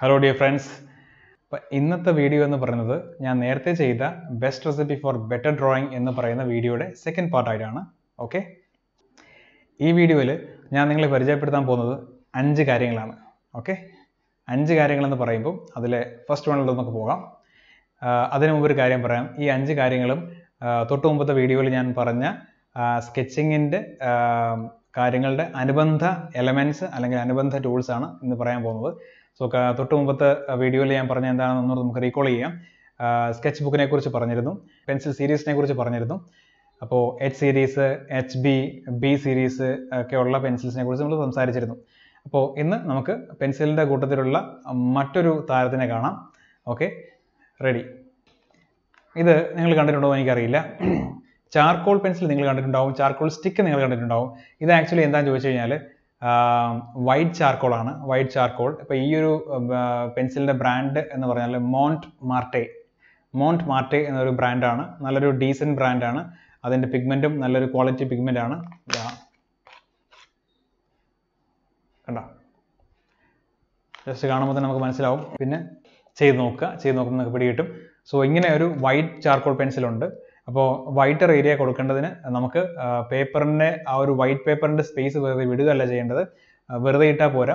hello dear friends അപ്പോൾ ഇന്നത്തെ video എന്ന് പറയുന്നത് ഞാൻ നേരത്തെ ചെയ്ത best recipe for better drawing എന്ന് പറയുന്ന വീഡിയോയുടെ സെക്കൻഡ് പാർട്ടായിട്ടാണ് ഓക്കെ ഈ വീഡിയോയിൽ ഞാൻ നിങ്ങളെ പരിചയപ്പെടുത്താൻ പോകുന്നത് അഞ്ച് കാര്യങ്ങളാണ് ഓക്കെ അഞ്ച് കാര്യങ്ങളെന്ന് പറയുമ്പോൾ അതിലെ ഫസ്റ്റ് വണ്ണിൽ നമുക്ക് പോകാം അതിനു മുമ്പ് ഒരു കാര്യം പറയാം ഈ അഞ്ച് കാര്യങ്ങളും തൊട്ട് മുമ്പത്തെ വീഡിയോയിൽ ഞാൻ പറഞ്ഞ സ്കെച്ചിങ്ങിൻ്റെ കാര്യങ്ങളുടെ അനുബന്ധ എലമെൻറ്റ്സ് അല്ലെങ്കിൽ അനുബന്ധ ടൂൾസാണ് ഇന്ന് പറയാൻ പോകുന്നത് സോ തൊട്ട് മുമ്പത്തെ വീഡിയോയിൽ ഞാൻ പറഞ്ഞ എന്താണെന്ന് നമുക്ക് റീകോൾ ചെയ്യാം സ്കെച്ച് ബുക്കിനെ കുറിച്ച് പറഞ്ഞിരുന്നു പെൻസിൽ സീരീസിനെ കുറിച്ച് പറഞ്ഞിരുന്നു അപ്പോൾ H series H B B series ഒക്കെ ഉള്ള പെൻസിൽസിനെ കുറിച്ച് നമ്മൾ സംസാരിച്ചിരുന്നു അപ്പോൾ ഇന്ന് നമുക്ക് പെൻസിലിൻ്റെ കൂട്ടത്തിലുള്ള മറ്റൊരു താരത്തിനെ കാണാം ഓക്കെ റെഡി ഇത് നിങ്ങൾ കണ്ടിട്ടുണ്ടോ എനിക്കറിയില്ല ചാർക്കോൾ പെൻസിൽ നിങ്ങൾ കണ്ടിട്ടുണ്ടാവും ചാർക്കോൾ സ്റ്റിക്ക് നിങ്ങൾ കണ്ടിട്ടുണ്ടാവും ഇത് ആക്ച്വലി എന്താണെന്ന് ചോദിച്ചു കഴിഞ്ഞാൽ വൈറ്റ് ചാർക്കോളാണ് വൈറ്റ് ചാർക്കോൾ ഇപ്പോൾ ഈ ഒരു പെൻസിലിൻ്റെ ബ്രാൻഡ് എന്ന് പറഞ്ഞാൽ മോണ്ട് മാർട്ടെ മോണ്ട് മാർട്ടെ എന്നൊരു ബ്രാൻഡാണ് നല്ലൊരു ഡീസൻറ്റ് ബ്രാൻഡാണ് അതിൻ്റെ പിഗ്മെൻറ്റും നല്ലൊരു ക്വാളിറ്റി ആണ് കണ്ടോ ജസ്റ്റ് കാണുമ്പോൾ തന്നെ നമുക്ക് മനസ്സിലാവും പിന്നെ ചെയ്ത് നോക്കുക ചെയ്ത് നോക്കുമ്പോൾ നമുക്ക് പിടികിട്ടും സോ ഇങ്ങനെ ഒരു വൈറ്റ് ചാർക്കോൾ പെൻസിലുണ്ട് അപ്പോൾ വൈറ്റർ ഏരിയ കൊടുക്കേണ്ടതിന് നമുക്ക് പേപ്പറിൻ്റെ ആ ഒരു വൈറ്റ് പേപ്പറിൻ്റെ സ്പേസ് വെറുതെ വിടുകയല്ല ചെയ്യേണ്ടത് വെറുതെ ഇട്ടാൽ പോരാ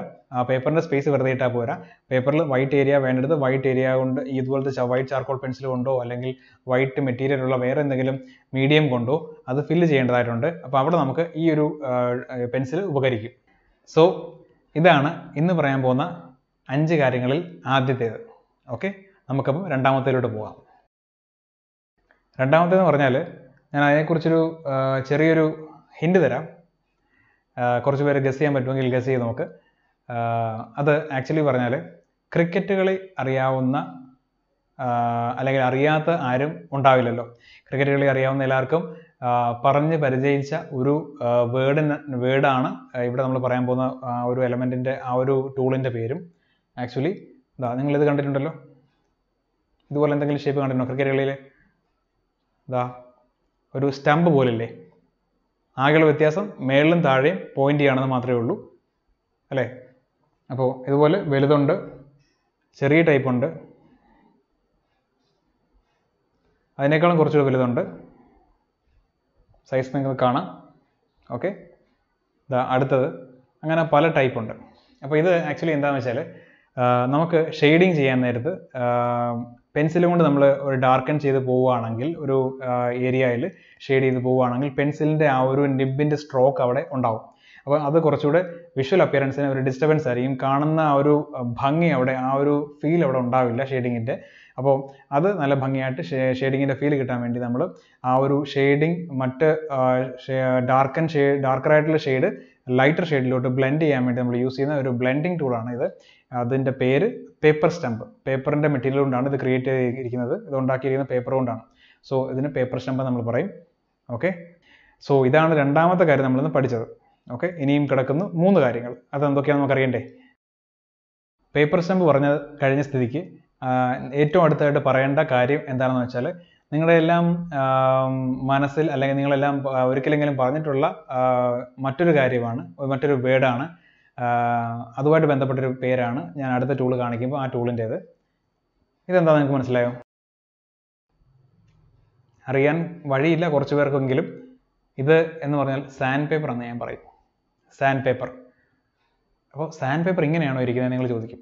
പേപ്പറിൻ്റെ സ്പേസ് വെറുതെ ഇട്ടാൽ പോരാ പേപ്പറിൽ വൈറ്റ് ഏരിയ വേണ്ടത് വൈറ്റ് ഏരിയ കൊണ്ട് ഇതുപോലത്തെ വൈറ്റ് ചാർക്കോൾ പെൻസിൽ കൊണ്ടോ അല്ലെങ്കിൽ വൈറ്റ് മെറ്റീരിയൽ ഉള്ള വേറെ എന്തെങ്കിലും മീഡിയം കൊണ്ടോ അത് ഫില്ല് ചെയ്യേണ്ടതായിട്ടുണ്ട് അപ്പോൾ അവിടെ നമുക്ക് ഈ ഒരു പെൻസിൽ ഉപകരിക്കും സോ ഇതാണ് ഇന്ന് പറയാൻ പോകുന്ന അഞ്ച് കാര്യങ്ങളിൽ ആദ്യത്തേത് ഓക്കെ നമുക്കപ്പം രണ്ടാമത്തേലോട്ട് പോകാം രണ്ടാമത്തേന്ന് പറഞ്ഞാൽ ഞാൻ അതിനെക്കുറിച്ചൊരു ചെറിയൊരു ഹിൻഡ് തരാം കുറച്ച് പേര് ഗസ് ചെയ്യാൻ പറ്റുമെങ്കിൽ ഗസ് ചെയ്ത് നമുക്ക് അത് ആക്ച്വലി പറഞ്ഞാൽ ക്രിക്കറ്റ് കളി അറിയാവുന്ന അല്ലെങ്കിൽ അറിയാത്ത ആരും ഉണ്ടാവില്ലല്ലോ ക്രിക്കറ്റ് കളി അറിയാവുന്ന എല്ലാവർക്കും പറഞ്ഞ് പരിചയിച്ച ഒരു വേർഡിന് വേർഡാണ് ഇവിടെ നമ്മൾ പറയാൻ പോകുന്ന ആ ഒരു എലമെൻറ്റിൻ്റെ ആ ഒരു ടൂളിൻ്റെ പേരും ആക്ച്വലി എന്താ നിങ്ങളിത് കണ്ടിട്ടുണ്ടല്ലോ ഇതുപോലെ എന്തെങ്കിലും ഷേപ്പ് കണ്ടിട്ടുണ്ടോ ക്രിക്കറ്റ് കളിയിൽ ഇതാ ഒരു സ്റ്റമ്പ് പോലില്ലേ ആകെയുള്ള വ്യത്യാസം മേളിലും താഴെയും പോയിൻ്റ് ചെയ്യണമെന്ന് മാത്രമേ ഉള്ളൂ അല്ലേ അപ്പോൾ ഇതുപോലെ വലുതുണ്ട് ചെറിയ ടൈപ്പ് ഉണ്ട് അതിനേക്കാളും കുറച്ചുകൂടി വലുതുണ്ട് സൈസ് നിങ്ങൾക്ക് കാണാം ഓക്കെ ഇതാ അടുത്തത് അങ്ങനെ പല ടൈപ്പ് ഉണ്ട് അപ്പോൾ ഇത് ആക്ച്വലി എന്താണെന്ന് വെച്ചാൽ നമുക്ക് ഷെയ്ഡിങ് ചെയ്യാൻ നേരത്ത് പെൻസിൽ കൊണ്ട് നമ്മൾ ഒരു ഡാർക്കൺ ചെയ്ത് പോവുകയാണെങ്കിൽ ഒരു ഏരിയയിൽ ഷെയ്ഡ് ചെയ്ത് പോവുകയാണെങ്കിൽ പെൻസിലിൻ്റെ ആ ഒരു നിബിൻ്റെ സ്ട്രോക്ക് അവിടെ ഉണ്ടാവും അപ്പോൾ അത് കുറച്ചുകൂടെ വിഷ്വൽ അപ്പിയറൻസിന് ഒരു ഡിസ്റ്റർബൻസ് ആയിരിക്കും കാണുന്ന ആ ഒരു ഭംഗി അവിടെ ആ ഒരു ഫീൽ അവിടെ ഉണ്ടാവില്ല ഷെയ്ഡിങ്ങിൻ്റെ അപ്പോൾ അത് നല്ല ഭംഗിയായിട്ട് ഷെയ്ഡിങ്ങിൻ്റെ ഫീൽ കിട്ടാൻ വേണ്ടി നമ്മൾ ആ ഒരു ഷെയ്ഡിങ് മറ്റ് ഡാർക്കൻ ഷെയ്ഡ് ഡാർക്കറായിട്ടുള്ള ഷെയ്ഡ് ലൈറ്റർ ഷെയ്ഡിലോട്ട് ബ്ലെൻഡ് ചെയ്യാൻ വേണ്ടി നമ്മൾ യൂസ് ചെയ്യുന്ന ഒരു ബ്ലെൻഡിങ് ടൂളാണ് ഇത് അതിൻ്റെ പേര് പേപ്പർ സ്റ്റമ്പ് പേപ്പറിൻ്റെ മെറ്റീരിയൽ കൊണ്ടാണ് ഇത് ക്രിയേറ്റ് ചെയ്തിരിക്കുന്നത് ഇത് ഉണ്ടാക്കിയിരിക്കുന്ന പേപ്പർ കൊണ്ടാണ് സോ ഇതിന് പേപ്പർ സ്റ്റമ്പ് നമ്മൾ പറയും ഓക്കെ സോ ഇതാണ് രണ്ടാമത്തെ കാര്യം നമ്മളിന്ന് പഠിച്ചത് ഓക്കെ ഇനിയും കിടക്കുന്നു മൂന്ന് കാര്യങ്ങൾ അതെന്തൊക്കെയാണ് നമുക്കറിയണ്ടേ പേപ്പർ സ്റ്റമ്പ് പറഞ്ഞ കഴിഞ്ഞ സ്ഥിതിക്ക് ഏറ്റവും അടുത്തായിട്ട് പറയേണ്ട കാര്യം എന്താണെന്ന് വെച്ചാൽ നിങ്ങളെല്ലാം മനസ്സിൽ അല്ലെങ്കിൽ നിങ്ങളെല്ലാം ഒരിക്കലെങ്കിലും പറഞ്ഞിട്ടുള്ള മറ്റൊരു കാര്യമാണ് മറ്റൊരു വേർഡാണ് അതുമായിട്ട് ബന്ധപ്പെട്ടൊരു പേരാണ് ഞാൻ അടുത്ത ടൂൾ കാണിക്കുമ്പോൾ ആ ടൂളിൻ്റേത് ഇതെന്താ നിങ്ങൾക്ക് മനസ്സിലായോ അറിയാൻ വഴിയില്ല കുറച്ച് പേർക്കെങ്കിലും ഇത് എന്ന് പറഞ്ഞാൽ സാൻഡ് പേപ്പർ എന്ന് ഞാൻ പറയും സാൻഡ് പേപ്പർ അപ്പോൾ സാൻഡ് പേപ്പർ ഇങ്ങനെയാണോ ഇരിക്കുന്നത് നിങ്ങൾ ചോദിക്കും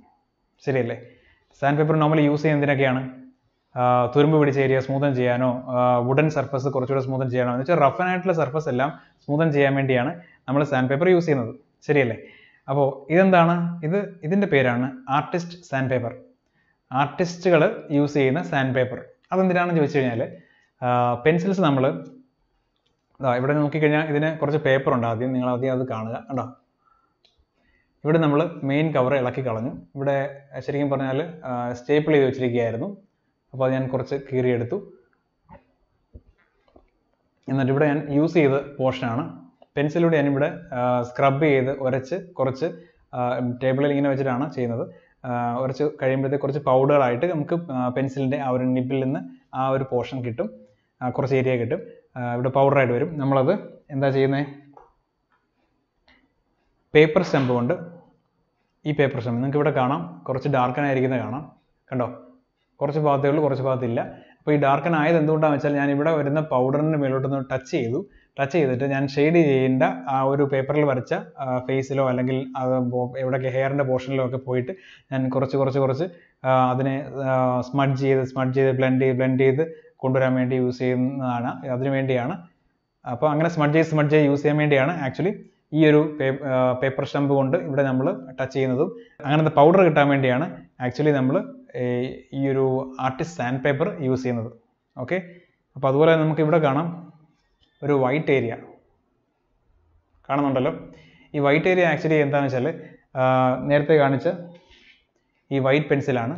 ശരിയല്ലേ സാൻഡ് പേപ്പർ നോർമലി യൂസ് ചെയ്യുന്നതിനൊക്കെയാണ് തുരുമ്പ് പിടിച്ച ഏരിയ സ്മൂതൻ ചെയ്യാനോ വുഡൻ സർഫസ് കുറച്ചുകൂടെ സ്മൂതൻ ചെയ്യാനോ എന്ന് വെച്ചാൽ റഫൻ ആയിട്ടുള്ള സർഫസ് എല്ലാം സ്മൂതൻ ചെയ്യാൻ വേണ്ടിയാണ് നമ്മൾ സാൻഡ് പേപ്പർ യൂസ് ചെയ്യുന്നത് ശരിയല്ലേ അപ്പോൾ ഇതെന്താണ് ഇത് ഇതിൻ്റെ പേരാണ് ആർട്ടിസ്റ്റ് സാൻഡ് പേപ്പർ ആർട്ടിസ്റ്റുകൾ യൂസ് ചെയ്യുന്ന സാൻഡ് പേപ്പർ അതെന്തിനാണെന്ന് ചോദിച്ചു കഴിഞ്ഞാൽ പെൻസിൽസ് നമ്മൾ ഇവിടെ നോക്കിക്കഴിഞ്ഞാൽ ഇതിന് കുറച്ച് പേപ്പർ ഉണ്ട് ആദ്യം നിങ്ങൾ ആദ്യം അത് കാണുക കണ്ടോ ഇവിടെ നമ്മൾ മെയിൻ കവർ ഇളക്കി കളഞ്ഞു ഇവിടെ ശരിക്കും പറഞ്ഞാൽ സ്റ്റേപ്പിൾ ചെയ്ത് വെച്ചിരിക്കുകയായിരുന്നു അപ്പോൾ അത് ഞാൻ കുറച്ച് കീറിയെടുത്തു എന്നിട്ട് ഇവിടെ ഞാൻ യൂസ് ചെയ്ത പോർഷനാണ് പെൻസിലൂടെ ഞാനിവിടെ സ്ക്രബ് ചെയ്ത് ഉരച്ച് കുറച്ച് ടേബിളിൽ ഇങ്ങനെ വെച്ചിട്ടാണ് ചെയ്യുന്നത് കുറച്ച് കഴിയുമ്പോഴത്തേക്ക് കുറച്ച് പൗഡറായിട്ട് നമുക്ക് പെൻസിലിൻ്റെ ആ ഒരു നിപ്പിൽ നിന്ന് ആ ഒരു പോർഷൻ കിട്ടും കുറച്ച് ഏരിയ കിട്ടും ഇവിടെ പൗഡറായിട്ട് വരും നമ്മളത് എന്താ ചെയ്യുന്നത് പേപ്പർ സ്റ്റെമ്പ് കൊണ്ട് ഈ പേപ്പർ സ്റ്റെമ്പ് നിങ്ങൾക്ക് ഇവിടെ കാണാം കുറച്ച് ഡാർക്കനായിരിക്കുന്നത് കാണാം കണ്ടോ കുറച്ച് ഭാഗത്തേ ഉള്ളൂ കുറച്ച് ഭാഗത്തില്ല അപ്പോൾ ഈ ഡാർക്കൻ ആയത് എന്തുകൊണ്ടാണെന്ന് വെച്ചാൽ ഞാൻ ഇവിടെ വരുന്ന പൗഡറിൻ്റെ മേലോട്ടൊന്ന് ടച്ച് ചെയ്തു ടച്ച് ചെയ്തിട്ട് ഞാൻ ഷെയ്ഡ് ചെയ്യേണ്ട ആ ഒരു പേപ്പറിൽ വരച്ച ഫേസിലോ അല്ലെങ്കിൽ അത് എവിടെയൊക്കെ ഹെയറിൻ്റെ പോർഷനിലോ ഒക്കെ പോയിട്ട് ഞാൻ കുറച്ച് കുറച്ച് കുറച്ച് അതിനെ സ്മഡ്ജ് ചെയ്ത് സ്മഡ്ജ് ചെയ്ത് ബ്ലെൻഡ് ചെയ്ത് ബ്ലെൻഡ് ചെയ്ത് കൊണ്ടുവരാൻ വേണ്ടി യൂസ് ചെയ്യുന്നതാണ് അതിനു വേണ്ടിയാണ് അപ്പോൾ അങ്ങനെ സ്മഡ്ജ് ചെയ്ത് സ്മഡ്ജ് ചെയ്ത് യൂസ് ചെയ്യാൻ വേണ്ടിയാണ് ആക്ച്വലി ഈ ഒരു പേപ്പർ സ്റ്റമ്പ് കൊണ്ട് ഇവിടെ നമ്മൾ ടച്ച് ചെയ്യുന്നതും അങ്ങനത്തെ പൗഡർ കിട്ടാൻ വേണ്ടിയാണ് ആക്ച്വലി നമ്മൾ ഈ ഒരു ആർട്ടിസ്റ്റ് സാൻഡ് പേപ്പർ യൂസ് ചെയ്യുന്നത് ഓക്കെ അപ്പോൾ അതുപോലെ നമുക്ക് ഇവിടെ കാണാം ഒരു വൈറ്റ് ഏരിയ കാണുന്നുണ്ടല്ലോ ഈ വൈറ്റ് ഏരിയ ആക്ച്വലി എന്താണെന്ന് വെച്ചാൽ നേരത്തെ കാണിച്ച ഈ വൈറ്റ് പെൻസിലാണ്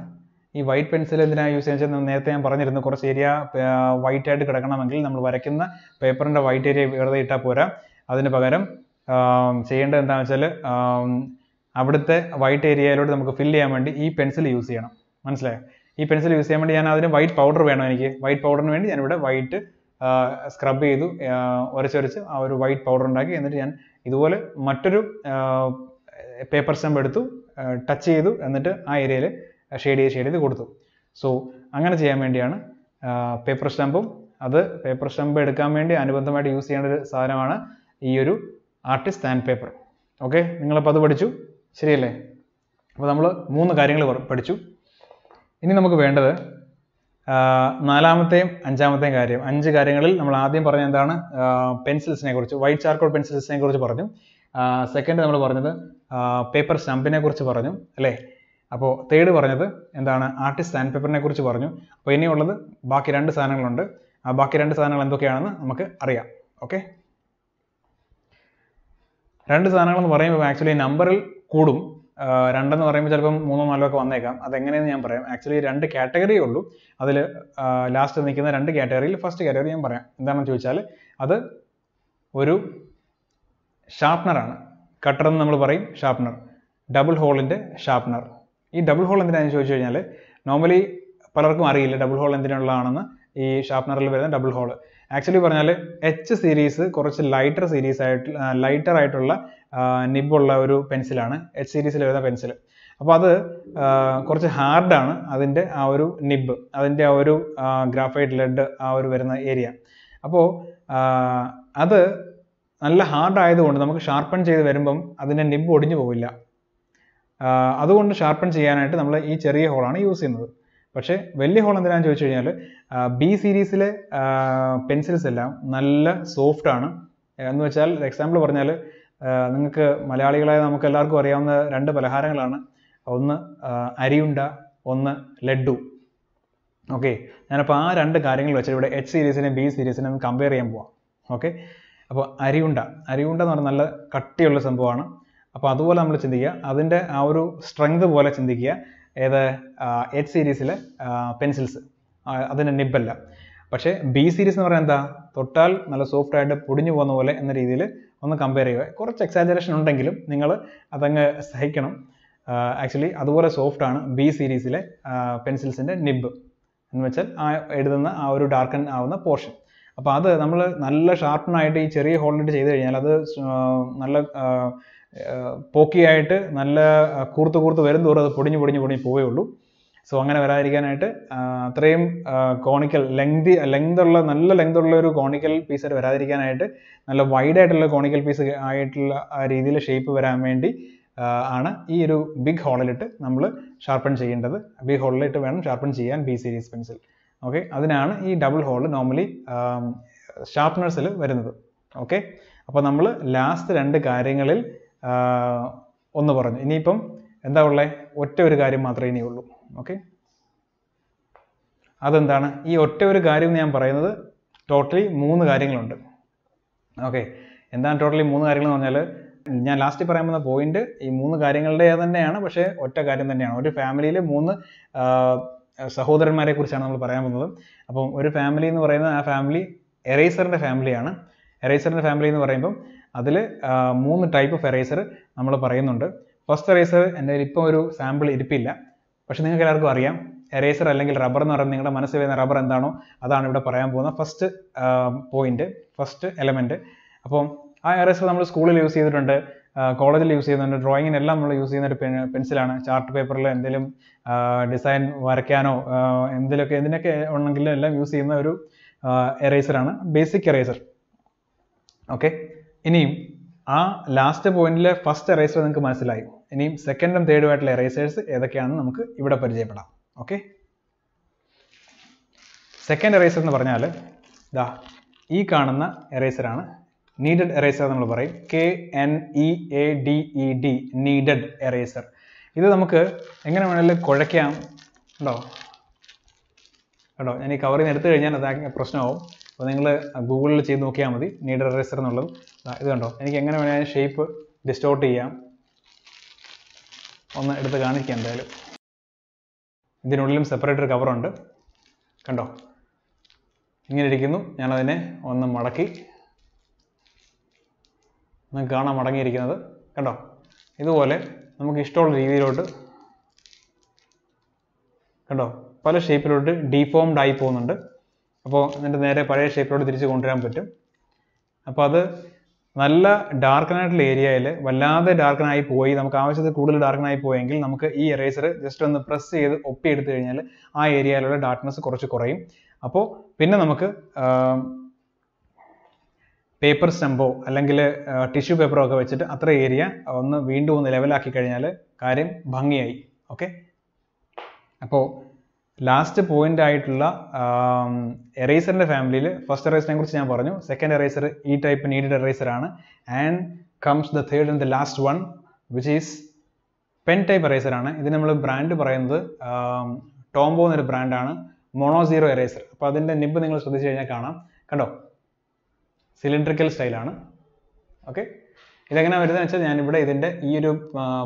ഈ വൈറ്റ് പെൻസിൽ എന്തിനാണ് യൂസ് ചെയ്യുന്നത് നേരത്തെ ഞാൻ പറഞ്ഞിരുന്നു കുറച്ച് ഏരിയ വൈറ്റ് ആയിട്ട് കിടക്കണമെങ്കിൽ നമ്മൾ വരയ്ക്കുന്ന പേപ്പറിൻ്റെ വൈറ്റ് ഏരിയ വെറുതെ ഇട്ടാൽ പോരാ അതിന് പകരം ചെയ്യേണ്ടത് എന്താണെന്ന് വെച്ചാൽ അവിടുത്തെ വൈറ്റ് ഏരിയയിലോട്ട് നമുക്ക് ഫില്ല് ചെയ്യാൻ വേണ്ടി ഈ പെൻസിൽ യൂസ് ചെയ്യണം മനസ്സിലായോ ഈ പെൻസിൽ യൂസ് ചെയ്യാൻ വേണ്ടി ഞാൻ അതിന് വൈറ്റ് പൗഡർ വേണം എനിക്ക് വൈറ്റ് പൗഡറിന് വേണ്ടി ഞാനിവിടെ വൈറ്റ് സ്ക്രബ് ചെയ്തു ഉരച്ചൊരച്ച് ആ ഒരു വൈറ്റ് പൗഡർ ഉണ്ടാക്കി എന്നിട്ട് ഞാൻ ഇതുപോലെ മറ്റൊരു പേപ്പർ സ്റ്റമ്പ് എടുത്തു ടച്ച് ചെയ്തു എന്നിട്ട് ആ ഏരിയയിൽ ഷെയ്ഡ് ചെയ്ത് ഷെയ്ഡ് ചെയ്ത് കൊടുത്തു സോ അങ്ങനെ ചെയ്യാൻ വേണ്ടിയാണ് പേപ്പർ സ്റ്റമ്പും അത് പേപ്പർ സ്റ്റമ്പ് എടുക്കാൻ വേണ്ടി അനുബന്ധമായിട്ട് യൂസ് ചെയ്യേണ്ട ഒരു സാധനമാണ് ഈ ഒരു ആർട്ടിസ്റ്റ് ആൻഡ് പേപ്പർ ഓക്കെ നിങ്ങളപ്പോൾ അത് പഠിച്ചു ശരിയല്ലേ അപ്പോൾ നമ്മൾ മൂന്ന് കാര്യങ്ങൾ പഠിച്ചു ഇനി നമുക്ക് വേണ്ടത് നാലാമത്തെയും അഞ്ചാമത്തെയും കാര്യം അഞ്ച് കാര്യങ്ങളിൽ നമ്മൾ ആദ്യം പറഞ്ഞ എന്താണ് പെൻസിൽസിനെ കുറിച്ച് വൈറ്റ് ചാർക്കോൾ പെൻസിൽസിനെ കുറിച്ച് പറഞ്ഞു സെക്കൻഡ് നമ്മൾ പറഞ്ഞത് പേപ്പർ സ്റ്റാമ്പിനെ കുറിച്ച് പറഞ്ഞു അല്ലേ അപ്പോൾ തേർഡ് പറഞ്ഞത് എന്താണ് ആർട്ടിസ്റ്റ് ആൻഡ് പേപ്പറിനെ കുറിച്ച് പറഞ്ഞു അപ്പോൾ ഇനിയുള്ളത് ബാക്കി രണ്ട് സാധനങ്ങളുണ്ട് ആ ബാക്കി രണ്ട് സാധനങ്ങൾ എന്തൊക്കെയാണെന്ന് നമുക്ക് അറിയാം ഓക്കെ രണ്ട് സാധനങ്ങൾ എന്ന് പറയുമ്പോൾ ആക്ച്വലി നമ്പറിൽ കൂടും രണ്ടെന്ന് പറയുമ്പോൾ ചിലപ്പം മൂന്നോ നാലോ ഒക്കെ വന്നേക്കാം അതെങ്ങനെയെന്ന് ഞാൻ പറയാം ആക്ച്വലി രണ്ട് കാറ്റഗറിയേ ഉള്ളൂ അതിൽ ലാസ്റ്റ് നിൽക്കുന്ന രണ്ട് കാറ്റഗറിയിൽ ഫസ്റ്റ് കാറ്റഗറി ഞാൻ പറയാം എന്താണെന്ന് ചോദിച്ചാൽ അത് ഒരു ആണ് കട്ടർ എന്ന് നമ്മൾ പറയും ഷാർപ്നർ ഡബിൾ ഹോളിൻ്റെ ഷാർപ്നർ ഈ ഡബിൾ ഹോൾ എന്തിനാണെന്ന് ചോദിച്ചു കഴിഞ്ഞാൽ നോർമലി പലർക്കും അറിയില്ല ഡബിൾ ഹോൾ എന്തിനുള്ളതാണെന്ന് ഈ ഷാർപ്നറിൽ വരുന്ന ഡബിൾ ഹോൾ ആക്ച്വലി പറഞ്ഞാൽ എച്ച് സീരീസ് കുറച്ച് ലൈറ്റർ സീരീസ് ആയിട്ട് ലൈറ്റർ ആയിട്ടുള്ള നിബുള്ള ഒരു പെൻസിലാണ് എച്ച് സീരീസിൽ വരുന്ന പെൻസിൽ അപ്പോൾ അത് കുറച്ച് ഹാർഡാണ് അതിൻ്റെ ആ ഒരു നിബ് അതിൻ്റെ ആ ഒരു ഗ്രാഫൈറ്റ് ലെഡ് ആ ഒരു വരുന്ന ഏരിയ അപ്പോൾ അത് നല്ല ഹാർഡ് ആയതുകൊണ്ട് നമുക്ക് ഷാർപ്പൺ ചെയ്ത് വരുമ്പം അതിൻ്റെ നിബ് ഒടിഞ്ഞു പോവില്ല അതുകൊണ്ട് ഷാർപ്പൺ ചെയ്യാനായിട്ട് നമ്മൾ ഈ ചെറിയ ഹോളാണ് യൂസ് ചെയ്യുന്നത് പക്ഷേ വലിയ ഹോൾ എന്തിനാണെന്ന് ചോദിച്ചു കഴിഞ്ഞാൽ ബി സീരീസിലെ പെൻസിൽസ് എല്ലാം നല്ല സോഫ്റ്റ് ആണ് എന്ന് വെച്ചാൽ എക്സാമ്പിൾ പറഞ്ഞാൽ നിങ്ങൾക്ക് മലയാളികളായ നമുക്ക് എല്ലാവർക്കും അറിയാവുന്ന രണ്ട് പലഹാരങ്ങളാണ് ഒന്ന് അരിയുണ്ട ഒന്ന് ലഡ്ഡു ഓക്കെ ഞാനപ്പോൾ ആ രണ്ട് കാര്യങ്ങൾ വെച്ചിട്ട് ഇവിടെ എച്ച് സീരീസിനെയും ബി സീരീസിനെയും കമ്പയർ ചെയ്യാൻ പോവാം ഓക്കെ അപ്പോൾ അരിയുണ്ട അരിയുണ്ട എന്ന് പറഞ്ഞാൽ നല്ല കട്ടിയുള്ള സംഭവമാണ് അപ്പോൾ അതുപോലെ നമ്മൾ ചിന്തിക്കുക അതിൻ്റെ ആ ഒരു സ്ട്രെങ്ത് പോലെ ചിന്തിക്കുക ഏത് എച്ച് സീരീസിലെ പെൻസിൽസ് അതിൻ്റെ നിബല്ല പക്ഷേ ബി സീരീസ് എന്ന് പറയുന്നത് എന്താ തൊട്ടാൽ നല്ല സോഫ്റ്റ് ആയിട്ട് പൊടിഞ്ഞു പോകുന്ന പോലെ എന്ന രീതിയിൽ ഒന്ന് കമ്പയർ ചെയ്യുക കുറച്ച് എക്സാജറേഷൻ ഉണ്ടെങ്കിലും നിങ്ങൾ അതങ്ങ് സഹിക്കണം ആക്ച്വലി അതുപോലെ സോഫ്റ്റ് ആണ് ബി സീരീസിലെ പെൻസിൽസിൻ്റെ നിബ് എന്ന് വെച്ചാൽ ആ എഴുതുന്ന ആ ഒരു ഡാർക്കൻ ആവുന്ന പോർഷൻ അപ്പോൾ അത് നമ്മൾ നല്ല ഷാർപ്പനായിട്ട് ഈ ചെറിയ ഹോളിലിട്ട് ചെയ്ത് കഴിഞ്ഞാൽ അത് നല്ല പോക്കിയായിട്ട് നല്ല കൂർത്ത് കൂർത്ത് വരും തോറും അത് പൊടിഞ്ഞ് പൊടിഞ്ഞ് പൊടിഞ്ഞ് ഉള്ളൂ സോ അങ്ങനെ വരാതിരിക്കാനായിട്ട് അത്രയും കോണിക്കൽ ലെങ്തി ലെങ്ത് ഉള്ള നല്ല ലെങ്ത് ഉള്ള ഒരു കോണിക്കൽ പീസ് വരാതിരിക്കാനായിട്ട് നല്ല വൈഡ് ആയിട്ടുള്ള കോണിക്കൽ പീസ് ആയിട്ടുള്ള ആ രീതിയിൽ ഷേപ്പ് വരാൻ വേണ്ടി ആണ് ഈ ഒരു ബിഗ് ഹോളിലിട്ട് നമ്മൾ ഷാർപ്പൺ ചെയ്യേണ്ടത് ബിഗ് ഹോളിലിട്ട് വേണം ഷാർപ്പൺ ചെയ്യാൻ ബി സീരീസ് പെൻസിൽ ഓക്കെ അതിനാണ് ഈ ഡബിൾ ഹോൾ നോർമലി ഷാർപ്പ്നേഴ്സിൽ വരുന്നത് ഓക്കെ അപ്പോൾ നമ്മൾ ലാസ്റ്റ് രണ്ട് കാര്യങ്ങളിൽ ഒന്ന് പറഞ്ഞു ഇനിയിപ്പം എന്താ ഉള്ളത് ഒറ്റ ഒരു കാര്യം മാത്രമേ ഇനിയുള്ളൂ ഓക്കെ അതെന്താണ് ഈ ഒറ്റ ഒരു കാര്യം ഞാൻ പറയുന്നത് ടോട്ടലി മൂന്ന് കാര്യങ്ങളുണ്ട് ഓക്കെ എന്താണ് ടോട്ടലി മൂന്ന് കാര്യങ്ങൾ എന്ന് പറഞ്ഞാൽ ഞാൻ ലാസ്റ്റ് പറയാൻ പോകുന്ന പോയിന്റ് ഈ മൂന്ന് കാര്യങ്ങളുടെ തന്നെയാണ് പക്ഷേ ഒറ്റ കാര്യം തന്നെയാണ് ഒരു ഫാമിലിയിൽ മൂന്ന് സഹോദരന്മാരെ കുറിച്ചാണ് നമ്മൾ പറയാൻ പോകുന്നത് അപ്പം ഒരു ഫാമിലി എന്ന് പറയുന്നത് ആ ഫാമിലി എറേസറിൻ്റെ ഫാമിലിയാണ് എറേസറിൻ്റെ ഫാമിലി എന്ന് പറയുമ്പം അതിൽ മൂന്ന് ടൈപ്പ് ഓഫ് എറേസർ നമ്മൾ പറയുന്നുണ്ട് ഫസ്റ്റ് എറേസർ എൻ്റെ ഇപ്പോൾ ഒരു സാമ്പിൾ ഇരിപ്പില്ല പക്ഷേ നിങ്ങൾക്ക് എല്ലാവർക്കും അറിയാം എറേസർ അല്ലെങ്കിൽ റബ്ബർ എന്ന് പറയുന്നത് നിങ്ങളുടെ മനസ്സിൽ വരുന്ന റബ്ബർ എന്താണോ അതാണ് ഇവിടെ പറയാൻ പോകുന്ന ഫസ്റ്റ് പോയിന്റ് ഫസ്റ്റ് എലമെന്റ് അപ്പം ആ എറേസർ നമ്മൾ സ്കൂളിൽ യൂസ് ചെയ്തിട്ടുണ്ട് കോളേജിൽ യൂസ് ചെയ്യുന്നുണ്ട് ഡ്രോയിങ്ങിനെല്ലാം നമ്മൾ യൂസ് ചെയ്യുന്ന ഒരു പെൻസിലാണ് ചാർട്ട് പേപ്പറിൽ എന്തെങ്കിലും ഡിസൈൻ വരയ്ക്കാനോ എന്തെങ്കിലുമൊക്കെ എന്തിനൊക്കെ ഉണ്ടെങ്കിലും എല്ലാം യൂസ് ചെയ്യുന്ന ഒരു എറേസറാണ് ബേസിക് എറേസർ ഓക്കെ ഇനിയും ആ ലാസ്റ്റ് പോയിന്റിലെ ഫസ്റ്റ് എറേസർ നിങ്ങൾക്ക് മനസ്സിലായി ഇനിയും സെക്കൻഡും തേർഡും ആയിട്ടുള്ള എറേസേഴ്സ് ഏതൊക്കെയാണെന്ന് നമുക്ക് ഇവിടെ പരിചയപ്പെടാം ഓക്കെ സെക്കൻഡ് എറേസർ എന്ന് പറഞ്ഞാൽ ഇതാ ഈ കാണുന്ന എറേസറാണ് നീഡഡ് എറേസർ നമ്മൾ പറയും K N E A D E D kneaded eraser ഇത് നമുക്ക് എങ്ങനെ വേണമെങ്കിലും കുഴയ്ക്കാം ഉണ്ടോ കേട്ടോ ഞാൻ ഈ കവറിൽ നിന്ന് എടുത്തു കഴിഞ്ഞാൽ അത് പ്രശ്നമാവും അപ്പോൾ നിങ്ങൾ ഗൂഗിളിൽ ചെയ്ത് നോക്കിയാൽ മതി നീഡഡ് എറേസർ എന്നുള്ളത് ഇത് കണ്ടോ എനിക്ക് എങ്ങനെ വേണമെങ്കിലും ഷേപ്പ് ഡിസ്റ്റോർട്ട് ചെയ്യാം ഒന്ന് എടുത്ത് കാണിക്കാം എന്തായാലും ഇതിനുള്ളിലും സെപ്പറേറ്റ് ഒരു കവറുണ്ട് കണ്ടോ ഇങ്ങനെ ഇരിക്കുന്നു ഞാനതിനെ ഒന്ന് മടക്കി നിങ്ങൾക്ക് കാണാൻ മടങ്ങിയിരിക്കുന്നത് കണ്ടോ ഇതുപോലെ നമുക്ക് ഇഷ്ടമുള്ള രീതിയിലോട്ട് കണ്ടോ പല ഷേപ്പിലോട്ട് ഡീഫോംഡ് ആയി പോകുന്നുണ്ട് അപ്പോൾ എന്നിട്ട് നേരെ പഴയ ഷേപ്പിലോട്ട് തിരിച്ച് കൊണ്ടുവരാൻ പറ്റും അപ്പോൾ അത് നല്ല ഡാർക്കനായിട്ടുള്ള ഏരിയയിൽ വല്ലാതെ ഡാർക്കനായി ആയി പോയി നമുക്ക് ആവശ്യത്തിൽ കൂടുതൽ ഡാർക്കനായി ആയി പോയെങ്കിൽ നമുക്ക് ഈ എറേസർ ജസ്റ്റ് ഒന്ന് പ്രസ് ചെയ്ത് ഒപ്പി എടുത്തു കഴിഞ്ഞാൽ ആ ഏരിയയിലുള്ള ഡാർക്ക്നെസ് കുറച്ച് കുറയും അപ്പോൾ പിന്നെ നമുക്ക് പേപ്പർ സ്റ്റെമ്പോ അല്ലെങ്കിൽ ടിഷ്യൂ പേപ്പറോ ഒക്കെ വെച്ചിട്ട് അത്ര ഏരിയ ഒന്ന് വീണ്ടും ഒന്ന് ലെവലാക്കി കഴിഞ്ഞാൽ കാര്യം ഭംഗിയായി ഓക്കെ അപ്പോൾ ലാസ്റ്റ് പോയിന്റ് ആയിട്ടുള്ള എറേസറിന്റെ ഫാമിലിയിൽ ഫസ്റ്റ് എറേസറിനെ കുറിച്ച് ഞാൻ പറഞ്ഞു സെക്കൻഡ് എറേസർ ഈ ടൈപ്പ് നീഡഡ് എറേസർ ആണ് and comes the third and the last one which is pen type eraser ആണ് ഇത് നമ്മൾ ബ്രാൻഡ് പറയുന്നത് ടോംബോ എന്നൊരു ബ്രാൻഡാണ് മോണോ സീറോ എറേസർ അപ്പോൾ അതിൻ്റെ നിബ് നിങ്ങൾ ശ്രദ്ധിച്ചു കഴിഞ്ഞാൽ കാണാം കണ്ടോ സിലിണ്ടറിക്കൽ സ്റ്റൈലാണ് ഓക്കെ ഇതെങ്ങനെ വരുന്നത് വെച്ചാൽ ഞാൻ ഇവിടെ ഇതിന്റെ ഈ ഒരു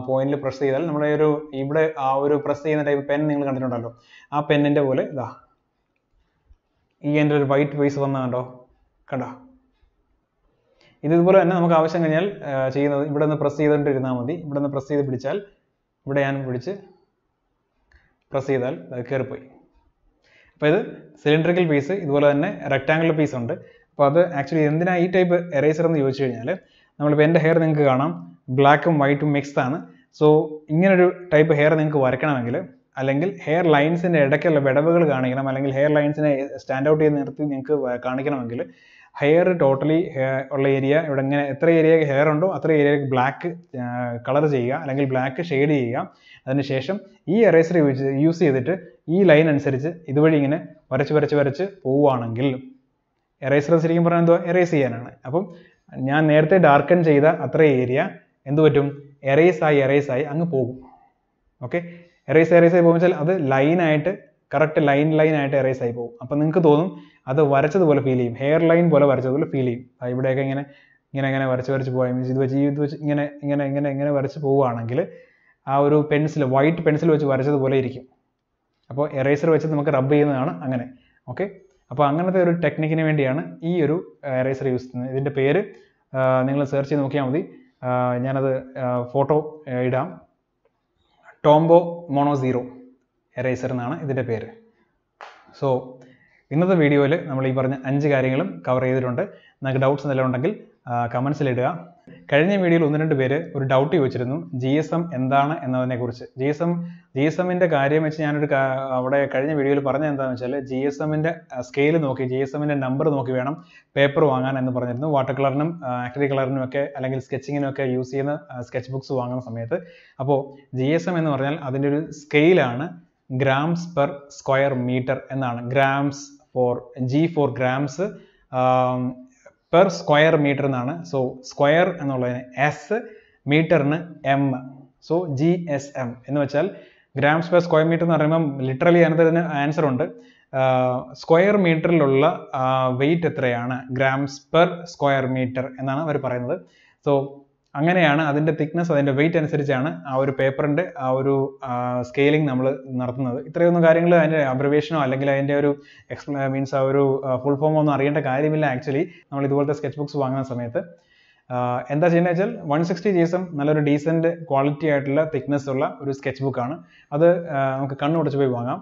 പോയിന്റിൽ പ്രസ് ചെയ്താൽ നമ്മുടെ ഒരു ഇവിടെ ആ ഒരു പ്രസ് ചെയ്യുന്ന ടൈപ്പ് പെൻ നിങ്ങൾ കണ്ടിട്ടുണ്ടല്ലോ ആ പെന്നിന്റെ പോലെ ഇതാ ഈ എൻ്റെ ഒരു വൈറ്റ് വൈസ് വന്ന കണ്ടോ കണ്ടോ ഇതുപോലെ തന്നെ നമുക്ക് ആവശ്യം കഴിഞ്ഞാൽ ചെയ്യുന്നത് ഇവിടെ നിന്ന് പ്രസ് ചെയ്തുകൊണ്ടിരുന്നാൽ മതി ഇവിടെ നിന്ന് പ്രസ് ചെയ്ത് പിടിച്ചാൽ ഇവിടെ ഞാൻ പിടിച്ച് പ്രസ് ചെയ്താൽ അത് കയറിപ്പോയി അപ്പോൾ ഇത് സിലിണ്ടറിക്കൽ പീസ് ഇതുപോലെ തന്നെ റെക്ടാങ്കുലർ പീസ് ഉണ്ട് അപ്പോൾ അത് ആക്ച്വലി എന്തിനാണ് ഈ ടൈപ്പ് എറേസർ എന്ന് ചോദിച്ചു കഴിഞ്ഞാൽ നമ്മളിപ്പോൾ എൻ്റെ ഹെയർ നിങ്ങൾക്ക് കാണാം ബ്ലാക്കും വൈറ്റും മിക്സ്ഡ് ആണ് സോ ഇങ്ങനൊരു ടൈപ്പ് ഹെയർ നിങ്ങൾക്ക് വരയ്ക്കണമെങ്കിൽ അല്ലെങ്കിൽ ഹെയർ ലൈൻസിൻ്റെ ഇടയ്ക്കുള്ള വിടവുകൾ കാണിക്കണം അല്ലെങ്കിൽ ഹെയർ ലൈൻസിനെ സ്റ്റാൻഡ് ഔട്ട് ചെയ്ത് നിർത്തി നിങ്ങൾക്ക് കാണിക്കണമെങ്കിൽ ഹെയർ ടോട്ടലി ഉള്ള ഏരിയ ഇവിടെ ഇങ്ങനെ എത്ര ഏരിയ ഹെയർ ഉണ്ടോ അത്ര ഏരിയക്ക് ബ്ലാക്ക് കളർ ചെയ്യുക അല്ലെങ്കിൽ ബ്ലാക്ക് ഷെയ്ഡ് ചെയ്യുക അതിനുശേഷം ഈ എറേസർ യൂസ് യൂസ് ചെയ്തിട്ട് ഈ ലൈൻ അനുസരിച്ച് ഇതുവഴി ഇങ്ങനെ വരച്ച് വരച്ച് വരച്ച് പോവുകയാണെങ്കിൽ എറേസർ ശരിക്കും പറഞ്ഞാൽ എന്തോ എറേസ് ചെയ്യാനാണ് അപ്പം ഞാൻ നേരത്തെ ഡാർക്കൺ ചെയ്ത അത്ര ഏരിയ എന്ത് പറ്റും എറേസ് ആയി എറേസ് ആയി അങ്ങ് പോകും ഓക്കെ എറേസ് എറേസ് ആയി പോകുമ്പോൾ അത് ലൈനായിട്ട് കറക്റ്റ് ലൈൻ ലൈൻ ആയിട്ട് എറേസ് ആയി പോകും അപ്പോൾ നിങ്ങൾക്ക് തോന്നും അത് വരച്ചതുപോലെ ഫീൽ ചെയ്യും ഹെയർ ലൈൻ പോലെ വരച്ചതുപോലെ ഫീൽ ചെയ്യും ഇവിടെയൊക്കെ ഇങ്ങനെ ഇങ്ങനെ ഇങ്ങനെ വരച്ച് വരച്ച് പോയാൽ മീൻസ് ഇത് വെച്ച് ഇത് വെച്ച് ഇങ്ങനെ ഇങ്ങനെ ഇങ്ങനെ ഇങ്ങനെ വരച്ച് പോവുകയാണെങ്കിൽ ആ ഒരു പെൻസിൽ വൈറ്റ് പെൻസിൽ വെച്ച് വരച്ചതുപോലെ ഇരിക്കും അപ്പോൾ എറേസർ വെച്ച് നമുക്ക് റബ്ബ് ചെയ്യുന്നതാണ് അങ്ങനെ ഓക്കെ അപ്പോൾ അങ്ങനത്തെ ഒരു ടെക്നിക്കിന് വേണ്ടിയാണ് ഈ ഒരു എറേസർ യൂസ് ചെയ്യുന്നത് ഇതിൻ്റെ പേര് നിങ്ങൾ സെർച്ച് ചെയ്ത് നോക്കിയാൽ മതി ഞാനത് ഫോട്ടോ ഇടാം ടോംബോ മോണോ സീറോ എറേസർ എന്നാണ് ഇതിൻ്റെ പേര് സോ ഇന്നത്തെ വീഡിയോയിൽ നമ്മൾ ഈ പറഞ്ഞ അഞ്ച് കാര്യങ്ങളും കവർ ചെയ്തിട്ടുണ്ട് നിങ്ങൾക്ക് ഡൗട്ട്സ് എന്തെങ്കിലും ഉണ്ടെങ്കിൽ കമൻസിലിടുക കഴിഞ്ഞ വീഡിയോയിൽ ഒന്ന് രണ്ട് പേര് ഒരു ഡൗട്ട് ചോദിച്ചിരുന്നു ജി എസ് എം എന്താണ് എന്നതിനെക്കുറിച്ച് G S M G S എമ്മിൻ്റെ കാര്യം വെച്ച് ഞാനൊരു അവിടെ കഴിഞ്ഞ വീഡിയോയിൽ പറഞ്ഞത് എന്താണെന്ന് വെച്ചാൽ ജി എസ് എമ്മിൻ്റെ സ്കെയിൽ നോക്കി ജി എസ് എമ്മിൻ്റെ നമ്പർ നോക്കി വേണം പേപ്പർ വാങ്ങാൻ എന്ന് പറഞ്ഞിരുന്നു വാട്ടർ കളറിനും ആക്രി കളറിനും ഒക്കെ അല്ലെങ്കിൽ സ്കെച്ചിങ്ങിനും ഒക്കെ യൂസ് ചെയ്യുന്ന സ്കെച്ച് ബുക്ക്സ് വാങ്ങുന്ന സമയത്ത് അപ്പോൾ ജി എസ് എം എന്ന് പറഞ്ഞാൽ അതിൻ്റെ ഒരു സ്കെയിലാണ് ഗ്രാംസ് പെർ സ്ക്വയർ മീറ്റർ എന്നാണ് grams for G for grams per square metre എന്നാണ് സോ സ്ക്വയർ എന്നുള്ളതിന് എസ് മീറ്ററിന് M so G S M എന്ന് വെച്ചാൽ ഗ്രാംസ് പെർ സ്ക്വയർ മീറ്റർ എന്ന് പറയുമ്പം ലിറ്ററലി അതിന് ഇതിന് ആൻസർ ഉണ്ട് സ്ക്വയർ മീറ്ററിലുള്ള വെയിറ്റ് എത്രയാണ് ഗ്രാംസ് പെർ സ്ക്വയർ മീറ്റർ എന്നാണ് അവർ പറയുന്നത് സോ അങ്ങനെയാണ് അതിൻ്റെ തിക്നെസ് അതിൻ്റെ വെയിറ്റ് അനുസരിച്ചാണ് ആ ഒരു പേപ്പറിൻ്റെ ആ ഒരു സ്കെയിലിംഗ് നമ്മൾ നടത്തുന്നത് ഇത്രയൊന്നും കാര്യങ്ങൾ അതിൻ്റെ അബ്രവേഷനോ അല്ലെങ്കിൽ അതിൻ്റെ ഒരു എക്സ്പ്ല മീൻസ് ആ ഒരു ഫുൾ ഫോം ഒന്നും അറിയേണ്ട കാര്യമില്ല ആക്ച്വലി നമ്മൾ ഇതുപോലത്തെ സ്കെച്ച് ബുക്ക്സ് വാങ്ങുന്ന സമയത്ത് എന്താ ചെയ്യുന്നത് വെച്ചാൽ വൺ സിക്സ്റ്റി ജി നല്ലൊരു ഡീസൻറ്റ് ക്വാളിറ്റി ആയിട്ടുള്ള തിക്നെസ് ഉള്ള ഒരു സ്കെച്ച് ബുക്കാണ് അത് നമുക്ക് കണ്ണു കണ്ണുടച്ച് പോയി വാങ്ങാം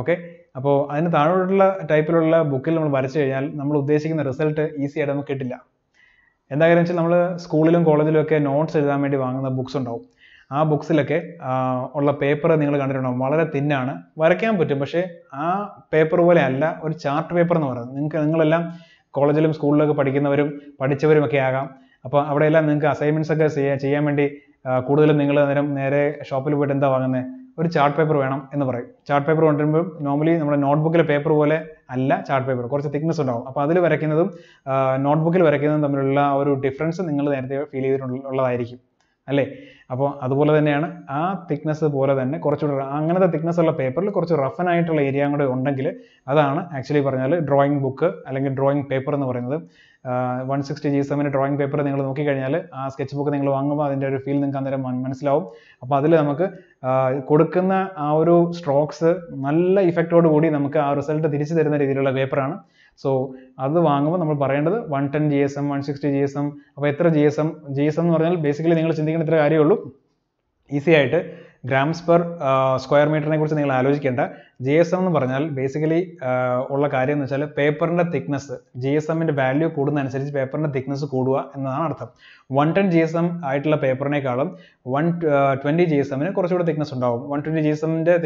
ഓക്കെ അപ്പോൾ അതിന് താഴോട്ടുള്ള ടൈപ്പിലുള്ള ബുക്കിൽ നമ്മൾ വരച്ചു കഴിഞ്ഞാൽ നമ്മൾ ഉദ്ദേശിക്കുന്ന റിസൾട്ട് ഈസി ആയിട്ട് നമുക്ക് കിട്ടില്ല എന്താ കാര്യം വെച്ചാൽ നമ്മൾ സ്കൂളിലും കോളേജിലും ഒക്കെ നോട്ട്സ് എഴുതാൻ വേണ്ടി വാങ്ങുന്ന ബുക്സ് ഉണ്ടാവും ആ ബുക്സിലൊക്കെ ഉള്ള പേപ്പർ നിങ്ങൾ കണ്ടിട്ടുണ്ടാവും വളരെ തിന്നാണ് വരയ്ക്കാൻ പറ്റും പക്ഷേ ആ പേപ്പർ പോലെ അല്ല ഒരു ചാർട്ട് പേപ്പർ എന്ന് പറയുന്നത് നിങ്ങൾക്ക് നിങ്ങളെല്ലാം കോളേജിലും സ്കൂളിലൊക്കെ പഠിക്കുന്നവരും പഠിച്ചവരും ഒക്കെ ആകാം അപ്പോൾ അവിടെയെല്ലാം നിങ്ങൾക്ക് അസൈൻമെൻറ്സ് ഒക്കെ ചെയ്യാൻ വേണ്ടി കൂടുതലും നിങ്ങൾ നേരം നേരെ ഷോപ്പിൽ പോയിട്ട് എന്താ വാങ്ങുന്നത് ഒരു ചാർട്ട് പേപ്പർ വേണം എന്ന് പറയും ചാർട്ട് പേപ്പർ കൊണ്ടുവരുമ്പോൾ നോർമലി നമ്മുടെ നോട്ട്ബുക്കിലെ പേപ്പർ പോലെ അല്ല ചാർട്ട് പേപ്പർ കുറച്ച് തിക്നെസ് ഉണ്ടാവും അപ്പോൾ അതിൽ വരയ്ക്കുന്നതും നോട്ട്ബുക്കിൽ വരയ്ക്കുന്നതും തമ്മിലുള്ള ഒരു ഡിഫറൻസ് നിങ്ങൾ നേരത്തെ ഫീൽ ചെയ്തിട്ടുള്ളതായിരിക്കും അല്ലേ അപ്പോൾ അതുപോലെ തന്നെയാണ് ആ തിക്നെസ് പോലെ തന്നെ കുറച്ചുകൂടെ അങ്ങനത്തെ തിക്നെസ് ഉള്ള പേപ്പറിൽ കുറച്ച് റഫൻ ആയിട്ടുള്ള ഏരിയ കൂടെ ഉണ്ടെങ്കിൽ അതാണ് ആക്ച്വലി പറഞ്ഞാൽ ഡ്രോയിങ് ബുക്ക് അല്ലെങ്കിൽ ഡ്രോയിങ് പേപ്പർ എന്ന് പറയുന്നത് വൺ സിക്സ്റ്റി ജി സെവൻ്റെ ഡ്രോയിങ് പേപ്പർ നിങ്ങൾ നോക്കിക്കഴിഞ്ഞാൽ ആ സ്കെച്ച് ബുക്ക് നിങ്ങൾ വാങ്ങുമ്പോൾ അതിൻ്റെ ഒരു ഫീൽ നിങ്ങൾക്ക് അന്നേരം മനസ്സിലാവും അപ്പോൾ അതിൽ നമുക്ക് കൊടുക്കുന്ന ആ ഒരു സ്ട്രോക്സ് നല്ല ഇഫക്റ്റോട് കൂടി നമുക്ക് ആ റിസൾട്ട് തിരിച്ചു തരുന്ന രീതിയിലുള്ള പേപ്പറാണ് സോ അത് വാങ്ങുമ്പോൾ നമ്മൾ പറയേണ്ടത് one ten G S M one sixty G S M അപ്പോൾ എത്ര G S M G S M എന്ന് പറഞ്ഞാൽ ബേസിക്കലി നിങ്ങൾ ചിന്തിക്കേണ്ട ഇത്ര കാര്യമുള്ളൂ ഉള്ളൂ ഈസി ആയിട്ട് ഗ്രാംസ് പെർ സ്ക്വയർ മീറ്ററിനെ കുറിച്ച് നിങ്ങൾ ആലോചിക്കേണ്ട ജി എസ് എം എന്ന് പറഞ്ഞാൽ ബേസിക്കലി ഉള്ള കാര്യം എന്ന് വെച്ചാൽ പേപ്പറിൻ്റെ തിക്നെസ് ജി എസ് എമ്മിൻ്റെ വാല്യൂ കൂടുന്നതനുസരിച്ച് പേപ്പറിൻ്റെ തിക്നെസ് കൂടുക എന്നതാണ് അർത്ഥം one ten G S M ആയിട്ടുള്ള പേപ്പറിനേക്കാളും വൺ ട്വൻറ്റി ജി എസ് എമ്മിന് കുറച്ചുകൂടെ തിക്നെസ് ഉണ്ടാവും വൺ ട്വൻറ്റി ജി എസ് എമ്മിൻ്റെ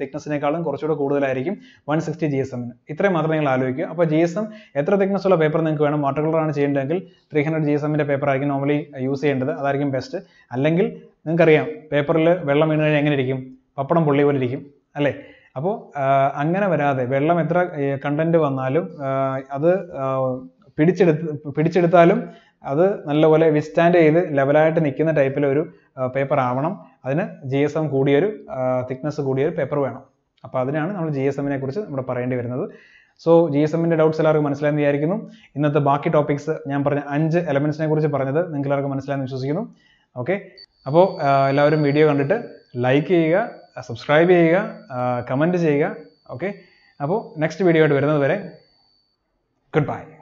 തിക്നെസ്സിനേക്കാളും കുറച്ചുകൂടെ കൂടുതലായിരിക്കും വൺ സിക്സ്റ്റി ജി എസ് എമ്മിന് ഇത്രയും മാത്രമേ നിങ്ങൾ ആലോചിക്കുക അപ്പോൾ ജി എസ് എം എത്ര തിക്നെസ് ഉള്ള പേപ്പർ നിങ്ങൾക്ക് വേണം വാട്ടർ കളറാണ് ചെയ്യേണ്ടതെങ്കിൽ ത്രീ ഹൺഡ്രഡ് ജി എസ് എമ്മിൻ്റെ പേപ്പറായിരിക്കും നോർമലി യൂസ് ചെയ്യേണ്ടത് അതായിരിക്കും ബെസ്റ്റ് അല്ലെങ്കിൽ നിങ്ങൾക്കറിയാം പേപ്പറിൽ വെള്ളം വീണ് കഴിഞ്ഞാൽ എങ്ങനെ ഇരിക്കും പപ്പടം പൊള്ളി പോലെ ഇരിക്കും അല്ലേ അപ്പോൾ അങ്ങനെ വരാതെ വെള്ളം എത്ര കണ്ടന്റ് വന്നാലും അത് പിടിച്ചെടുത്ത് പിടിച്ചെടുത്താലും അത് നല്ലപോലെ വിസ്റ്റാൻഡ് ചെയ്ത് ലെവലായിട്ട് നിൽക്കുന്ന ടൈപ്പിലൊരു പേപ്പർ ആവണം അതിന് ജി എസ് എം കൂടിയൊരു തിക്നെസ് കൂടിയൊരു പേപ്പർ വേണം അപ്പോൾ അതിനാണ് നമ്മൾ ജി എസ് എമ്മിനെ കുറിച്ച് നമ്മുടെ പറയേണ്ടി വരുന്നത് സോ ജി എസ് എമ്മിൻ്റെ ഡൗട്ട്സ് എല്ലാവർക്കും മനസ്സിലായെന്ന് വിചാരിക്കുന്നു ഇന്നത്തെ ബാക്കി ടോപ്പിക്സ് ഞാൻ പറഞ്ഞ അഞ്ച് എലമെൻസിനെ കുറിച്ച് പറഞ്ഞത് നിങ്ങൾക്ക് എല്ലാവർക്കും മനസ്സിലായെന്ന് വിശ്വസിക്കുന്നു ഓക്കെ അപ്പോൾ എല്ലാവരും വീഡിയോ കണ്ടിട്ട് ലൈക്ക് ചെയ്യുക സബ്സ്ക്രൈബ് ചെയ്യുക കമൻറ്റ് ചെയ്യുക ഓക്കെ അപ്പോൾ നെക്സ്റ്റ് വീഡിയോ ആയിട്ട് വരുന്നത് വരെ ഗുഡ് ബൈ